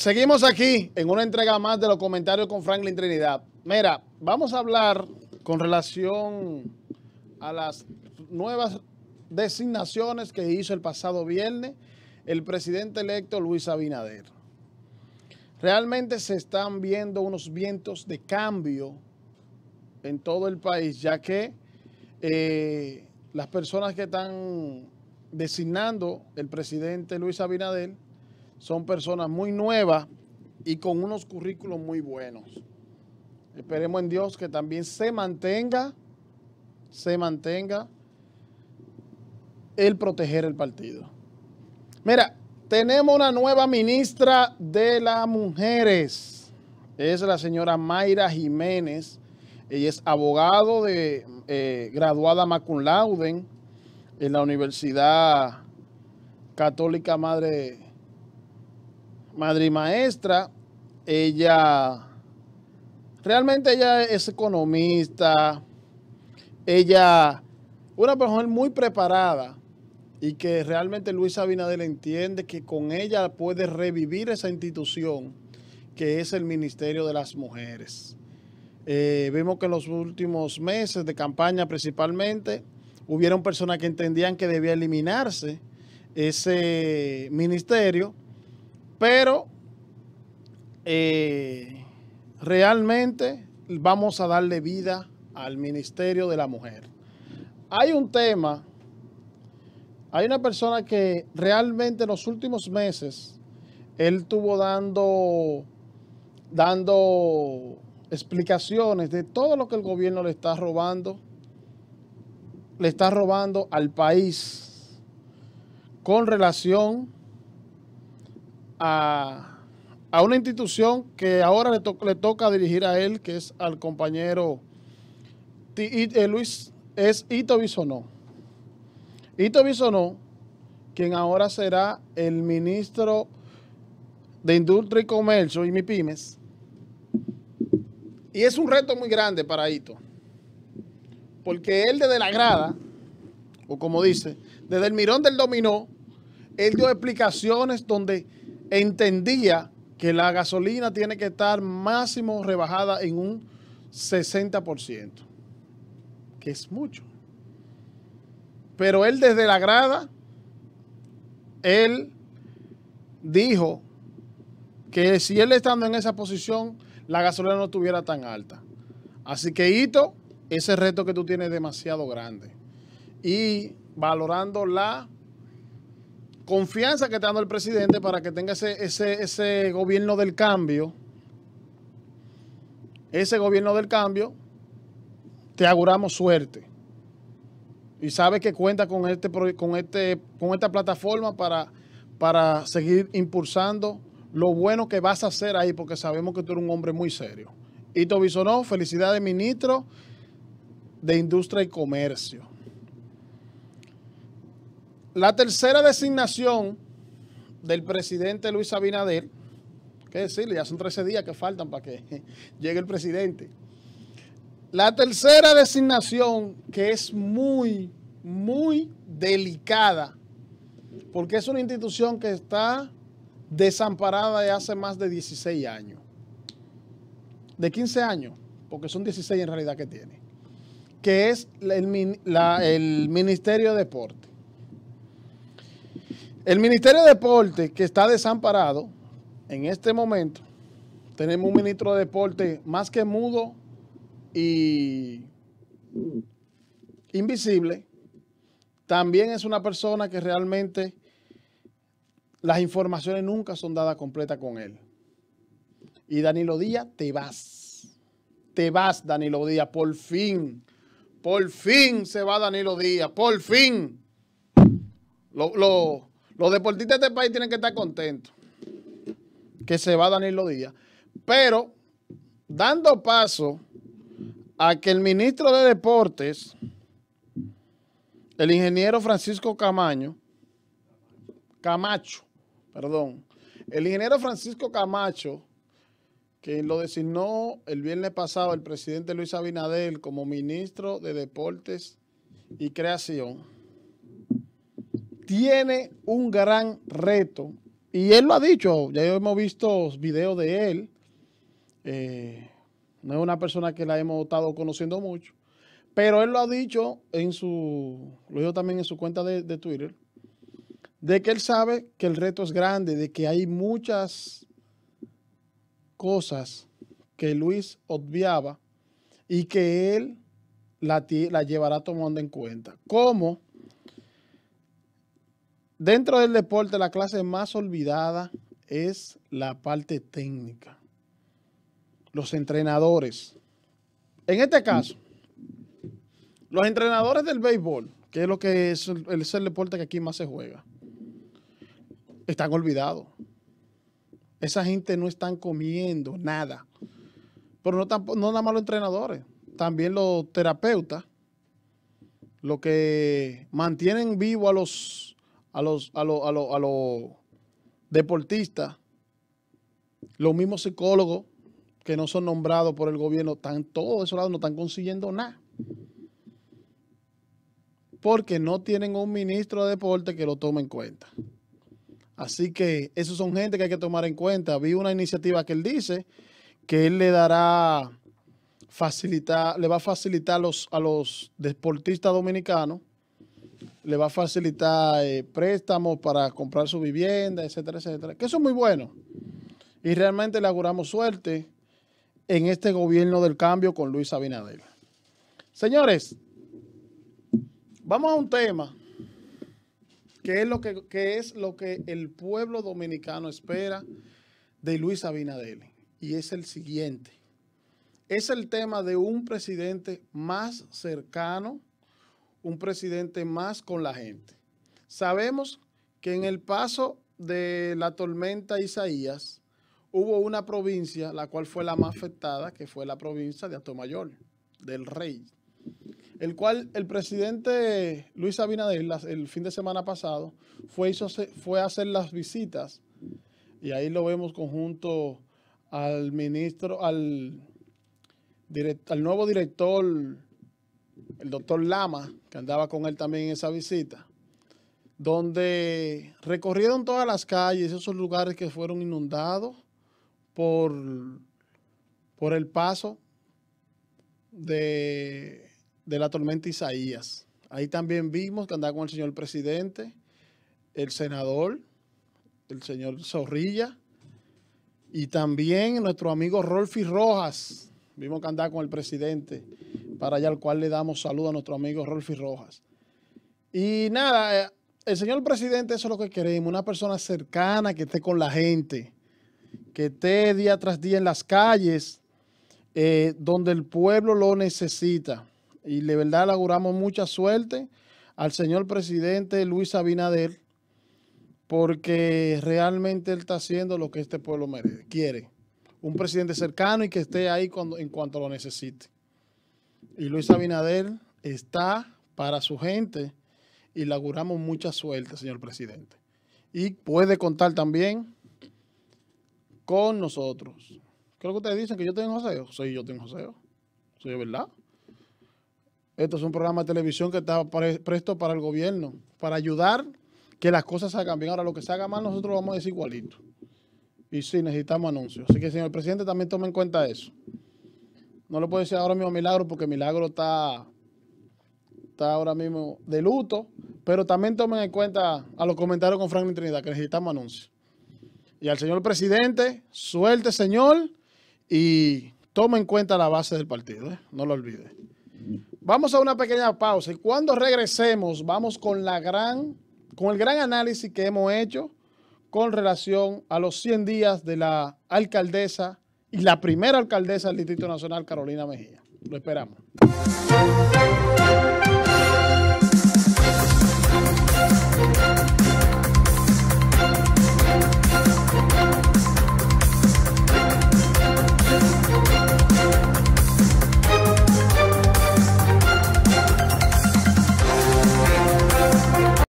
seguimos aquí en una entrega más de los comentarios con Franklin Trinidad. Mira, vamos a hablar con relación a las nuevas designaciones que hizo el pasado viernes el presidente electo Luis Abinader. Realmente se están viendo unos vientos de cambio en todo el país, ya que eh, las personas que están designando el presidente Luis Abinader son personas muy nuevas y con unos currículos muy buenos. Esperemos en Dios que también se mantenga, se mantenga el proteger el partido. Mira, tenemos una nueva ministra de las mujeres. Es la señora Mayra Jiménez. Ella es abogado de eh, graduada macum en la Universidad Católica Madre madre maestra, ella realmente ella es economista, ella una persona muy preparada y que realmente Luis Abinader entiende que con ella puede revivir esa institución que es el Ministerio de las Mujeres. Vemos eh, vimos que en los últimos meses de campaña principalmente hubieron personas que entendían que debía eliminarse ese ministerio pero eh, realmente vamos a darle vida al Ministerio de la Mujer. Hay un tema, hay una persona que realmente en los últimos meses él tuvo dando, dando explicaciones de todo lo que el gobierno le está robando, le está robando al país con relación a, una institución que ahora le, toca dirigir a él, que es al compañero eh, Luis, es Ito Bisonó. Ito Bisonó, quien ahora será el ministro de Industria y Comercio y MIPIMES. Y es un reto muy grande para Ito, porque él desde la grada, o como dice, desde el mirón del dominó, él dio explicaciones donde entendía que la gasolina tiene que estar máximo rebajada en un 60%, que es mucho. Pero él desde la grada, él dijo que si él estando en esa posición, la gasolina no estuviera tan alta. Así que, Hito, ese reto que tú tienes es demasiado grande. Y valorando la confianza que está dando el presidente para que tenga ese, gobierno del cambio, ese gobierno del cambio, te auguramos suerte. Y sabes que cuenta con, este, con, este, con esta plataforma para, para seguir impulsando lo bueno que vas a hacer ahí, porque sabemos que tú eres un hombre muy serio. Ito Bisonó, felicidades, ministro de Industria y Comercio. La tercera designación del presidente Luis Abinader, ¿Qué decirle, ya son 13 días que faltan para que llegue el presidente. La tercera designación que es muy, muy delicada, porque es una institución que está desamparada de hace más de 16 años, de 15 años, porque son 16 en realidad que tiene, que es el, el Ministerio de Deporte. El Ministerio de Deporte, que está desamparado en este momento, tenemos un ministro de Deporte más que mudo y invisible. También es una persona que realmente las informaciones nunca son dadas completas con él. Y Danilo Díaz, te vas. Te vas, Danilo Díaz, por fin. Por fin se va Danilo Díaz, por fin. Lo, lo, los deportistas de este país tienen que estar contentos que se va Danilo Díaz. Pero dando paso a que el ministro de Deportes, el ingeniero Francisco Camaño, Camacho, perdón, el ingeniero Francisco Camacho, que lo designó el viernes pasado el presidente Luis Abinadel como ministro de Deportes y Creación, tiene un gran reto. Y él lo ha dicho, ya hemos visto videos de él. Eh, no es una persona que la hemos estado conociendo mucho. Pero él lo ha dicho en su, lo también en su cuenta de, Twitter, de que él sabe que el reto es grande, de que hay muchas cosas que Luis obviaba y que él la, la llevará tomando en cuenta. ¿Cómo? dentro del deporte, la clase más olvidada es la parte técnica. Los entrenadores. En este mm. caso, los entrenadores del béisbol, que es lo que es el, deporte que aquí más se juega, están olvidados. Esa gente no están comiendo nada. Pero no, no nada más los entrenadores, también los terapeutas, Lo que mantienen vivo a los a los, a los, deportistas, los mismos psicólogos que no son nombrados por el gobierno, están, todos esos lados no están consiguiendo nada. Porque no tienen un ministro de deporte que lo tome en cuenta. Así que esos son gente que hay que tomar en cuenta. Vi una iniciativa que él dice que él le dará facilitar, le va a facilitar a los deportistas dominicanos le va a facilitar eh, préstamos para comprar su vivienda, etcétera, etcétera. Que eso es muy bueno. Y realmente le auguramos suerte en este gobierno del cambio con Luis Abinader. Señores, vamos a un tema que es lo que, que, es lo que el pueblo dominicano espera de Luis Abinader. Y es el siguiente. Es el tema de un presidente más cercano un presidente más con la gente. Sabemos que en el paso de la tormenta Isaías hubo una provincia, la cual fue la más afectada, que fue la provincia de Mayor, del rey, el cual el presidente Luis Abinader el fin de semana pasado fue, fue a hacer las visitas y ahí lo vemos conjunto al ministro, al, al nuevo director el doctor Lama, que andaba con él también en esa visita, donde recorrieron todas las calles, esos lugares que fueron inundados por, por el paso de, de la tormenta Isaías. Ahí también vimos que andaba con el señor presidente, el senador, el señor Zorrilla, y también nuestro amigo Rolfi Rojas. Vimos que andaba con el presidente para allá, al cual le damos saludo a nuestro amigo Rolfi Rojas. Y nada, eh, el señor presidente, eso es lo que queremos, una persona cercana que esté con la gente, que esté día tras día en las calles, eh, donde el pueblo lo necesita. Y de verdad le auguramos mucha suerte al señor presidente Luis Abinader, porque realmente él está haciendo lo que este pueblo merece, quiere. Un presidente cercano y que esté ahí cuando, en cuanto lo necesite. Y Luis Abinader está para su gente y le auguramos mucha suerte, señor presidente. Y puede contar también con nosotros. Creo que ustedes dicen que yo tengo joseo. Sí, yo tengo joseo. Soy es verdad. Esto es un programa de televisión que está presto para el gobierno, para ayudar que las cosas se hagan bien. Ahora, lo que se haga mal, nosotros vamos a decir igualito. Y sí, necesitamos anuncios. Así que, señor presidente, también tome en cuenta eso. No lo puedo decir ahora mismo Milagro porque Milagro está, está ahora mismo de luto. Pero también tomen en cuenta a los comentarios con Franklin Trinidad que necesitamos anuncios. Y al señor presidente, suelte señor y tomen en cuenta la base del partido. ¿eh? No lo olvide. Vamos a una pequeña pausa y cuando regresemos vamos con la gran, con el gran análisis que hemos hecho con relación a los 100 días de la alcaldesa y la primera alcaldesa del Distrito Nacional, Carolina Mejía. Lo esperamos.